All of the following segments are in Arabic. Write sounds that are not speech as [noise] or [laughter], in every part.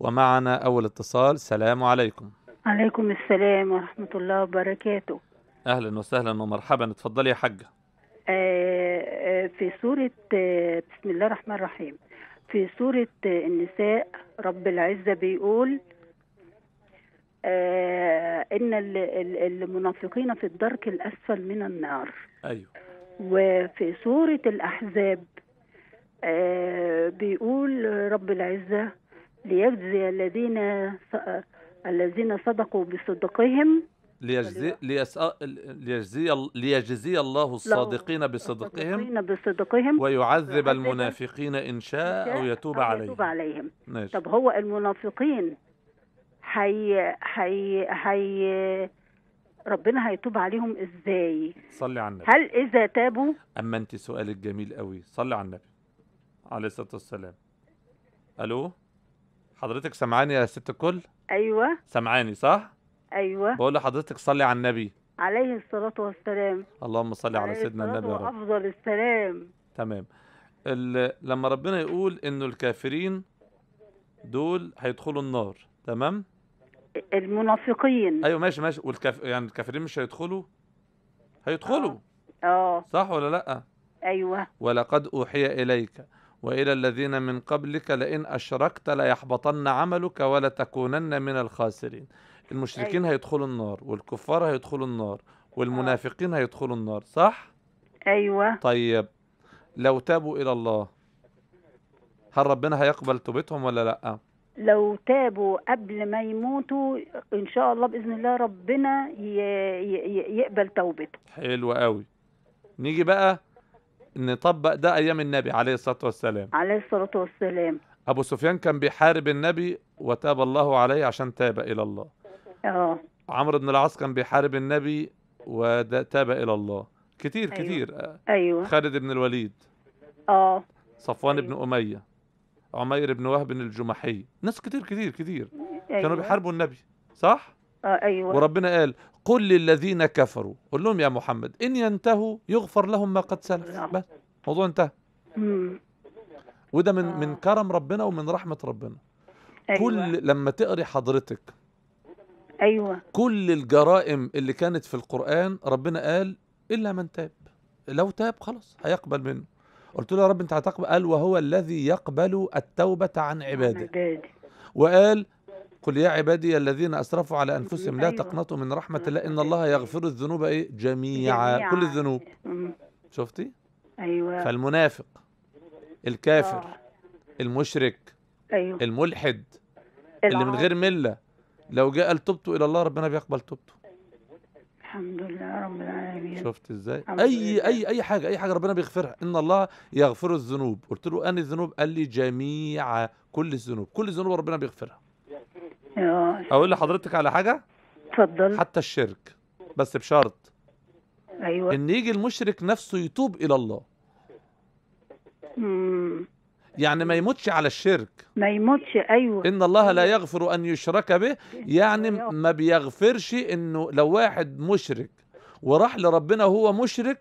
ومعنا أول اتصال سلام عليكم عليكم السلام ورحمة الله وبركاته أهلا وسهلا ومرحبا اتفضلي يا حاجة آه، آه، في سورة آه، بسم الله الرحمن الرحيم في سورة النساء رب العزة بيقول ان المنافقين في الدرك الاسفل من النار ايوه وفي سوره الاحزاب بيقول رب العزه ليجزي الذين الذين صدقوا بصدقهم ليجزي ليس... ليجزي ليجزي الله الصادقين بصدقهم بصدقهم ويعذب المنافقين ان شاء او يتوب عليهم يتوب عليهم ماشي. طب هو المنافقين حي حي حي ربنا هيتوب عليهم ازاي صلي على النبي هل اذا تابوا اما انت سؤالك جميل قوي صلي على النبي عليه الصلاه والسلام الو حضرتك سامعاني يا ست الكل ايوه سامعاني صح ايوه بقول لحضرتك صلي على النبي عليه الصلاه والسلام اللهم صل على سيدنا النبي يا رب افضل السلام تمام لما ربنا يقول انه الكافرين دول هيدخلوا النار تمام المنافقين ايوه ماشي ماشي والكاف يعني الكافرين مش هيدخلوا هيدخلوا اه, آه. صح ولا لا ايوه ولقد اوحي اليك والى الذين من قبلك لئن اشركت ليحبطن عملك ولتكونن من الخاسرين المشركين أيوة. هيدخلوا النار والكفار هيدخلوا النار والمنافقين آه. هيدخلوا النار صح ايوه طيب لو تابوا الى الله هل ربنا هيقبل توبتهم ولا لا لو تابوا قبل ما يموتوا ان شاء الله باذن الله ربنا يقبل توبتهم حلو قوي نيجي بقى نطبق ده ايام النبي عليه الصلاه والسلام عليه الصلاه والسلام ابو سفيان كان بيحارب النبي وتاب الله عليه عشان تاب الى الله اه عمرو بن العاص كان بيحارب النبي وتاب الى الله كتير أيوة. كتير ايوه خالد بن الوليد اه صفوان أيوة. بن اميه عمير بن وهب الجمحي ناس كتير كتير كتير أيوة. كانوا بيحاربوا النبي صح آه، أيوة. وربنا قال قل للذين كفروا قل لهم يا محمد إن ينتهوا يغفر لهم ما قد سلف نعم. بس الموضوع انتهى وده من آه. من كرم ربنا ومن رحمة ربنا أيوة. كل لما تقري حضرتك أيوة كل الجرائم اللي كانت في القرآن ربنا قال إلا من تاب لو تاب خلاص هيقبل منه قلت له يا رب انت هتقبل قال وهو الذي يقبل التوبة عن عباده وقال قل يا عبادي الذين اسرفوا على انفسهم لا أيوه. تقنطوا من رحمه الله ان الله يغفر الذنوب ايه جميعا كل الذنوب شفتي ايوه فالمنافق الكافر آه. المشرك أيوه. الملحد اللي من غير مله لو جاء لتوبته الى الله ربنا بيقبل توبته الحمد لله رب العالمين شفت ازاي اي اي اي حاجه اي حاجه ربنا بيغفرها ان الله يغفر الذنوب قلت له ان الذنوب قال لي جميع كل الذنوب كل الذنوب ربنا بيغفرها اه اقول لحضرتك على حاجه اتفضل حتى الشرك بس بشرط ايوه ان يجي المشرك نفسه يتوب الى الله امم يعني ما يموتش على الشرك ما يموتش ايوه ان الله لا يغفر ان يشرك به يعني ما بيغفرش انه لو واحد مشرك وراح لربنا وهو مشرك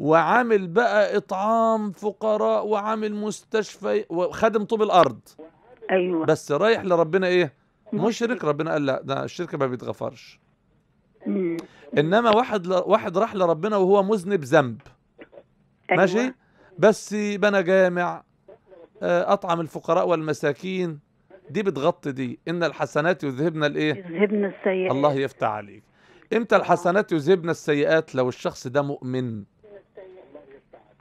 وعامل بقى اطعام فقراء وعامل مستشفى وخادم طوب الارض ايوه بس رايح لربنا ايه مشرك ربنا قال لا ده الشرك ما بيتغفرش انما واحد ل... واحد راح لربنا وهو مذنب ذنب أيوة. ماشي بس بنى جامع آه، اطعم الفقراء والمساكين دي بتغطي دي ان الحسنات يذهبن الايه يذهبن السيئات الله يفتح عليك امتى الحسنات يذهبن السيئات لو الشخص ده مؤمن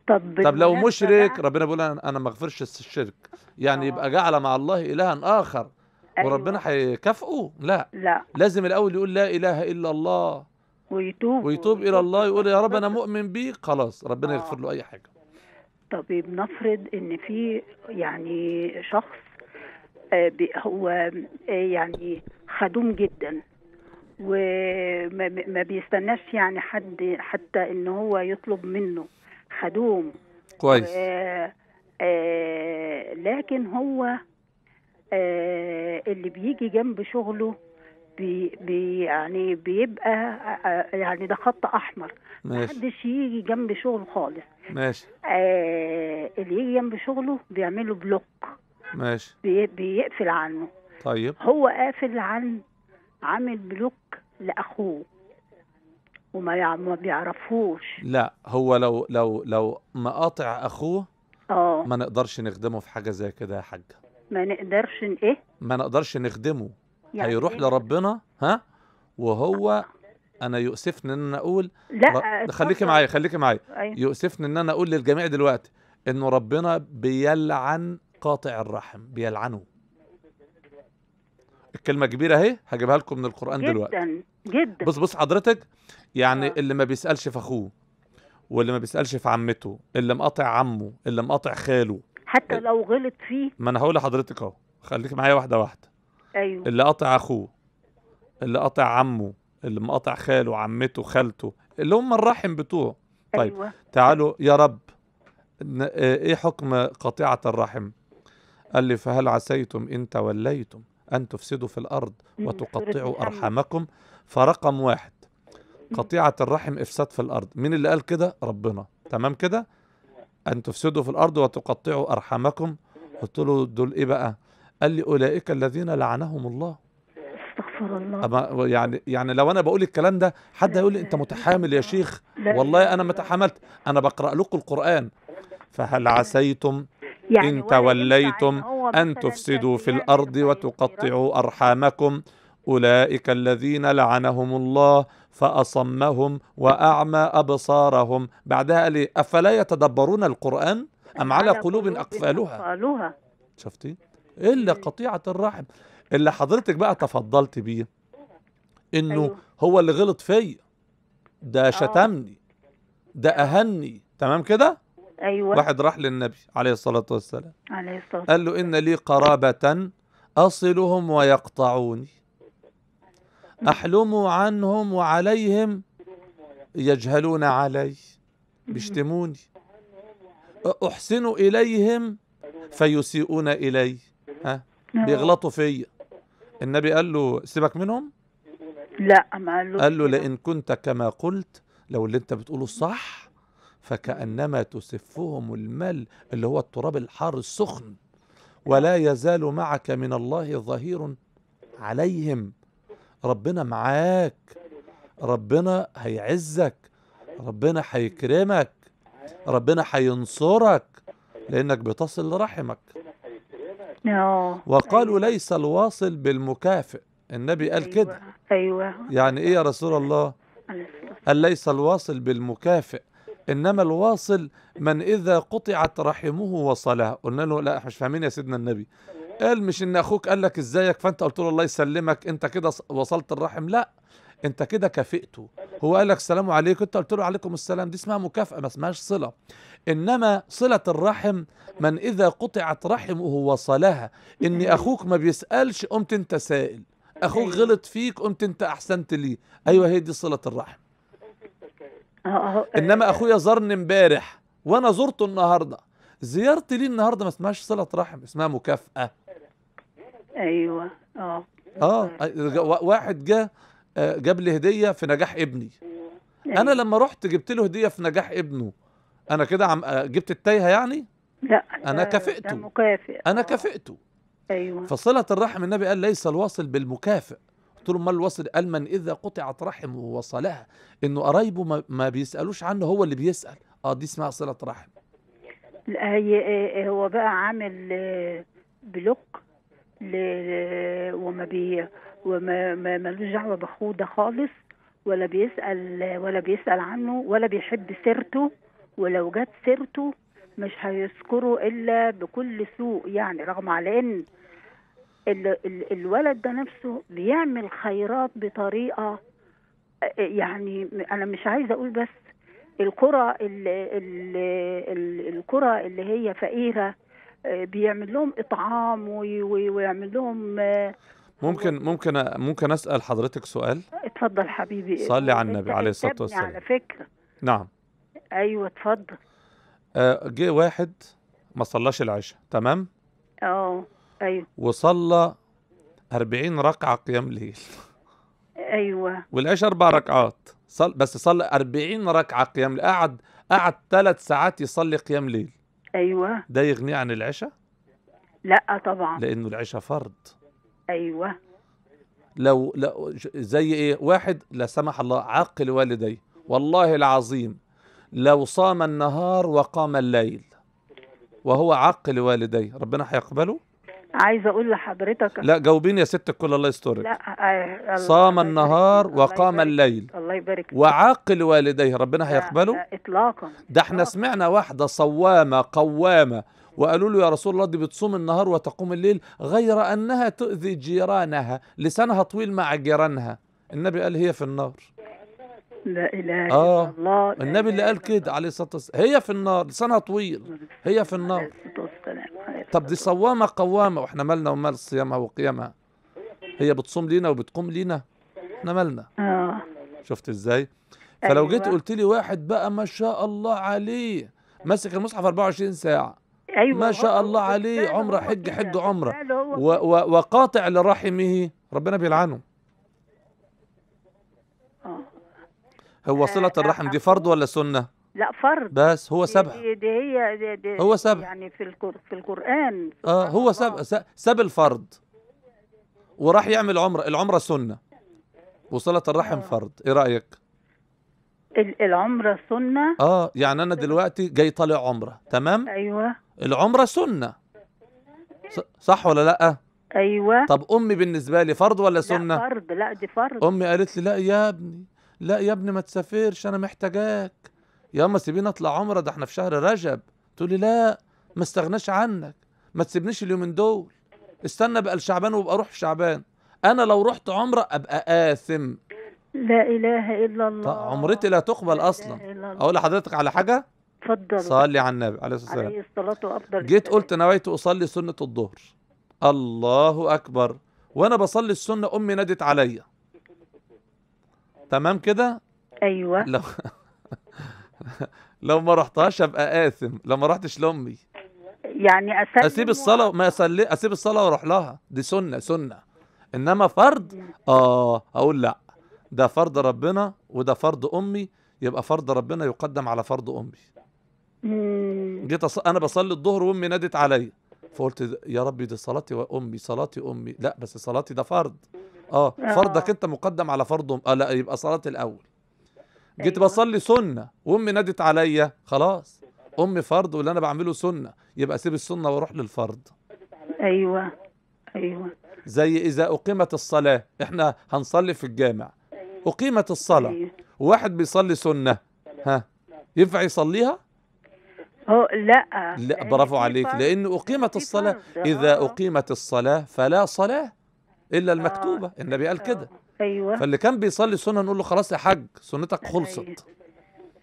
طب طب لو مشرك ربنا بيقول انا ما اغفرش الشرك يعني آه. يبقى جعل مع الله الها اخر أيوة. وربنا هيكافئه لا لا لازم الاول يقول لا اله الا الله ويتوب ويتوب الى الله يقول يا رب انا مؤمن بيك خلاص ربنا آه. يغفر له اي حاجه طب بنفرض ان في يعني شخص آه، هو آه، يعني خدوم جدا وما بيستناش يعني حد حتى ان هو يطلب منه خدوم كويس آه، لكن هو آه، اللي بيجي جنب شغله بي بي يعني بيبقى آه، يعني ده خط احمر ماشي محدش يجي جنب شغله خالص ماشي آه اللي يجي جنب شغله بيعمله بلوك ماشي بي بيقفل عنه طيب هو قافل عن عامل بلوك لاخوه وما ما بيعرفوش لا هو لو لو لو مقاطع اخوه اه ما نقدرش نخدمه في حاجه زي كده يا حاجه ما نقدرش ايه ما نقدرش نخدمه يعني هيروح إيه؟ لربنا ها وهو انا يؤسفني ان انا اقول لا ر... خليكي معايا خليكي معايا أيوه. يؤسفني ان انا اقول للجميع دلوقتي انه ربنا بيلعن قاطع الرحم بيلعنه الكلمه كبيره اهي هجيبها لكم من القران جداً دلوقتي جدا بص بص حضرتك يعني آه. اللي ما بيسالش في اخوه واللي ما بيسالش في عمته اللي مقاطع عمه اللي مقاطع خاله حتى لو غلط فيه ما انا هقول لحضرتك اهو خليك معايا واحده واحده ايوه اللي قطع اخوه اللي قطع عمه اللي مقطع خاله عمته خالته اللي هم الرحم بتوعه طيب أيوة. تعالوا يا رب إيه-, ايه حكم قطيعه الرحم قال لي فهل عسيتم ان توليتم ان تفسدوا في الارض وتقطعوا ارحامكم فرقم واحد قطيعه الرحم افساد في الارض مين اللي قال كده ربنا تمام كده أن تفسدوا في الأرض وتقطعوا أرحامكم قلت له دول إيه بقى قال لي أولئك الذين لعنهم الله استغفر الله أما يعني يعني لو أنا بقول الكلام ده حد هيقول لي أنت متحامل يا شيخ والله أنا ما تحملت أنا بقرأ لكم القرآن فهل عسيتم يعني إن توليتم أن تفسدوا في الأرض وتقطعوا أرحامكم أولئك الذين لعنهم الله فأصمهم وأعمى أبصارهم بعدها قال إيه أفلا يتدبرون القرآن أم على قلوب أقفالها شفتي إلا قطيعة الرحم اللي حضرتك بقى تفضلت بيه إنه أيوه. هو اللي غلط فيا ده آه. شتمني ده أهني تمام كده أيوة. واحد راح للنبي عليه الصلاة والسلام عليه الصلاة والسلام. قال له إن لي قرابة أصلهم ويقطعوني أحلم عنهم وعليهم يجهلون علي بيشتموني أحسن إليهم فيسيئون إلي ها نعم. بيغلطوا فيا النبي قال له سيبك منهم لا ما قال له قال له لأن كنت كما قلت لو اللي انت بتقوله صح فكأنما تسفهم المل اللي هو التراب الحار السخن ولا يزال معك من الله ظهير عليهم ربنا معاك ربنا هيعزك ربنا هيكرمك ربنا هينصرك لانك بتصل لرحمك آه. وقالوا ليس الواصل بالمكافئ النبي قال أيوة. كده ايوه يعني ايه يا رسول الله قال ليس الواصل بالمكافئ انما الواصل من اذا قطعت رحمه وصلها قلنا له لا مش فاهمين يا سيدنا النبي قال مش ان اخوك قال لك ازيك فانت قلت له الله يسلمك انت كده وصلت الرحم لا انت كده كافئته هو قال لك السلام عليكم انت قلت له عليكم السلام دي اسمها مكافاه ما اسمهاش صله انما صله الرحم من اذا قطعت رحمه وصلها ان اخوك ما بيسالش قمت انت سائل اخوك أيوة. غلط فيك قمت انت احسنت ليه ايوه هي دي صله الرحم أه، أه، أه. انما اخويا زارني امبارح وانا زرته النهارده زيارتي ليه النهارده ما اسمهاش صله رحم اسمها مكافاه ايوه اه اه واحد جه آه، جاب لي هديه في نجاح ابني أيوة. انا لما رحت جبت له هديه في نجاح ابنه انا كده عم آه، جبت التايهه يعني لا انا كافئته مكافئ انا آه. كافئته ايوه فصله الرحم النبي قال ليس الواصل بالمكافئ قلت له امال الواصل قال من اذا قطعت رحمه وصلها انه قرايبه ما, ما بيسالوش عنه هو اللي بيسال اه دي اسمها صله رحم هي هو بقى عامل بلوك وما بي وما ملوش دعوه باخوه ده خالص ولا بيسال ولا بيسال عنه ولا بيحب سيرته ولو جت سيرته مش هيذكره الا بكل سوء يعني رغم على ان الولد ده نفسه بيعمل خيرات بطريقه يعني انا مش عايزه اقول بس القرى القرى اللي هي فقيره بيعمل لهم اطعام ويعمل لهم آه، ممكن ممكن ممكن اسال حضرتك سؤال اتفضل حبيبي صلي على النبي عليه الصلاه والسلام على فكره نعم ايوه اتفضل آه، جه واحد ما صلاش العشاء تمام اه ايوه وصلى 40 ركعه قيام ليل ايوه والعشاء اربع ركعات صل بس صلى 40 ركعه قيام ليل قعد قعد ثلاث ساعات يصلي قيام ليل ايوه ده يغنيه عن العشاء لا طبعا لانه العشاء فرض ايوه لو لا زي ايه واحد لا سمح الله عقل والدي والله العظيم لو صام النهار وقام الليل وهو عقل والدي ربنا هيقبله عايزه اقول لحضرتك لا جاوبيني يا ست الكل الله يسترك لا آه صام النهار وقام الليل يبارك وعاقل والديه ربنا هيقبله اطلاقا ده احنا سمعنا واحده صوامه قوامه وقالوا له يا رسول الله دي بتصوم النهار وتقوم الليل غير انها تؤذي جيرانها لسانها طويل مع جيرانها النبي قال هي في النار لا اله الا آه. الله النبي اللي قال كده عليه الصلاه والسلام هي في النار لسانها طويل هي في النار طب دي صوامه قوامه واحنا مالنا ومال صيامها وقيامها هي بتصوم لينا وبتقوم لينا احنا مالنا آه. شفت ازاي فلو جيت أيوة. قلت لي واحد بقى ما شاء الله عليه ماسك المصحف 24 ساعه أيوة ما شاء الله عليه عمره حج حج عمره وقاطع لرحمه ربنا بيلعنه آه. هو صلة آه، الرحم دي فرض ولا سنة؟ لا فرض بس هو سابها دي, دي هي دي دي هو سابها يعني في في القرآن اه هو ساب ساب الفرض وراح يعمل عمرة العمرة سنة وصلة الرحم آه. فرض ايه رأيك العمرة سنة اه يعني انا دلوقتي جاي طالع عمرة تمام ايوه العمرة سنة صح ولا لا ايوه طب امي بالنسبة لي فرض ولا سنة لا فرض لا دي فرض امي قالت لي لا يا ابني لا يا ابني ما تسافرش انا محتاجاك يا اما سيبينا اطلع عمرة ده احنا في شهر رجب تقول لي لا ما استغناش عنك ما تسيبنيش اليومين دول استنى بقى لشعبان وابقى اروح في شعبان انا لو رحت عمره ابقى اثم لا اله الا الله طيب، عمرتي لا تقبل لا اصلا إلا اقول لحضرتك على حاجه اتفضل صلي على النبي عليه الصلاه والسلام عليه الصلاه جيت قلت نويت اصلي سنه الظهر الله اكبر وانا بصلي السنه امي نادت عليا تمام كده ايوه لو [laughs] لو ما رحتهاش ابقى اثم لو ما رحتش لامي يعني اسيب الصلاه ما اسيب الصلاه واروح لها دي سنه سنه انما فرض اه اقول لا ده فرض ربنا وده فرض امي يبقى فرض ربنا يقدم على فرض امي جيت أص... انا بصلي الظهر وامي نادت عليا فقلت يا ربي دي صلاتي وامي صلاتي امي لا بس صلاتي ده فرض آه،, اه فرضك انت مقدم على فرض أم... اه لا يبقى صلاتي الاول جيت أيوة. بصلي سنه وامي نادت عليا خلاص امي فرض واللي انا بعمله سنه يبقى اسيب السنه واروح للفرض ايوه ايوه زي اذا اقيمت الصلاه احنا هنصلي في الجامع اقيمت الصلاه وواحد أيوة. بيصلي سنه ها ينفع يصليها هو لا لا برافو عليك لان اقيمت الصلاه آه. اذا اقيمت الصلاه فلا صلاه الا المكتوبه آه. النبي قال كده آه. ايوه فاللي كان بيصلي سنه نقول له خلاص يا حاج سنتك أيوة. خلصت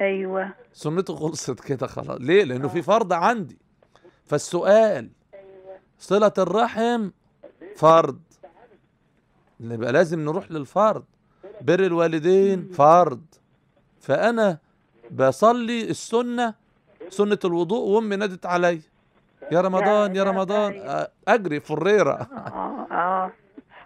ايوه سنته خلصت كده خلاص ليه لانه في فرض عندي فالسؤال صله الرحم فرض يبقى لازم نروح للفرض بر الوالدين فرض فأنا بصلي السنة سنة الوضوء وأمي نادت علي يا رمضان يا رمضان أجري فريرة آه، آه.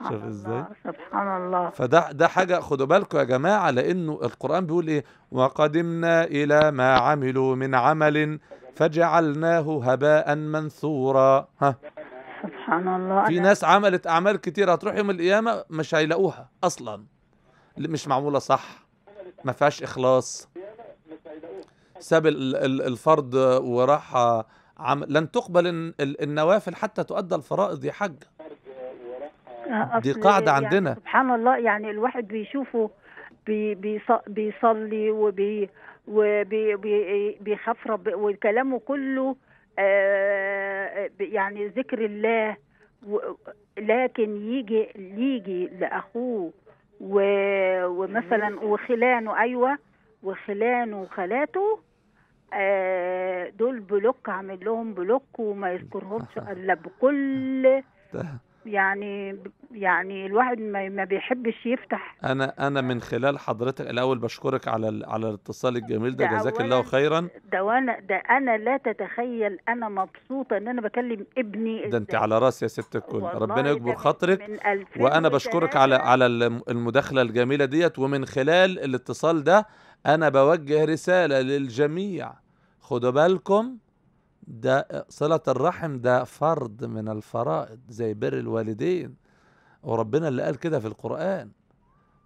شوف ازاي سبحان الله فده ده حاجه خدوا بالكم يا جماعه لانه القران بيقول ايه وقدمنا الى ما عملوا من عمل فجعلناه هباء منثورا ها سبحان الله في ناس عملت اعمال كتير هتروح يوم القيامه مش هيلاقوها اصلا مش معموله صح ما فيهاش اخلاص ساب الفرض وراح عم... لن تقبل النوافل حتى تؤدى الفرائض يا حاج آه، دي قاعده يعني عندنا سبحان الله يعني الواحد بيشوفه بي بيصلي وبي وبيخاف رب وكلامه كله آه، يعني ذكر الله لكن يجي يجي لاخوه ومثلا وخلانه ايوه وخلانه وخالاته آه، دول بلوك عامل لهم بلوك وما يذكرهمش [laughs] الا بكل يعني يعني الواحد ما بيحبش يفتح انا انا من خلال حضرتك الاول بشكرك على على الاتصال الجميل ده, جزاك الله خيرا ده وانا ده انا لا تتخيل انا مبسوطه ان انا بكلم ابني ده انت على راسي يا ست الكل ربنا يكبر خاطرك وانا بشكرك على على المداخله الجميله ديت ومن خلال الاتصال ده انا بوجه رساله للجميع خدوا بالكم ده صلة الرحم ده فرض من الفرائض زي بر الوالدين وربنا اللي قال كده في القرآن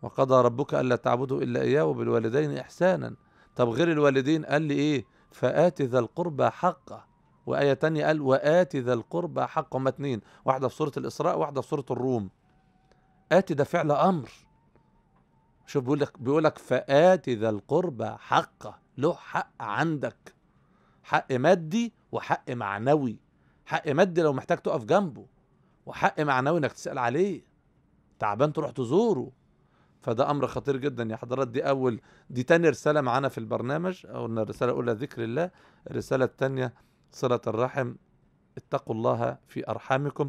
وقضى ربك ألا تعبدوا إلا إياه وبالوالدين إحسانا طب غير الوالدين قال لي إيه فآت ذا القربى حقه وآية تانية قال وآت ذا القربى حقه هما اتنين واحدة في سورة الإسراء واحدة في سورة الروم آت ده فعل أمر شوف بيقول لك بيقول لك فآت ذا القربى حقه له حق عندك حق مادي وحق معنوي حق مادي لو محتاج تقف جنبه وحق معنوي انك تسأل عليه تعبان تروح تزوره فده امر خطير جدا يا حضرات دي اول دي تاني رساله معانا في البرنامج او ان الرساله الاولى ذكر الله الرساله الثانيه صله الرحم اتقوا الله في ارحامكم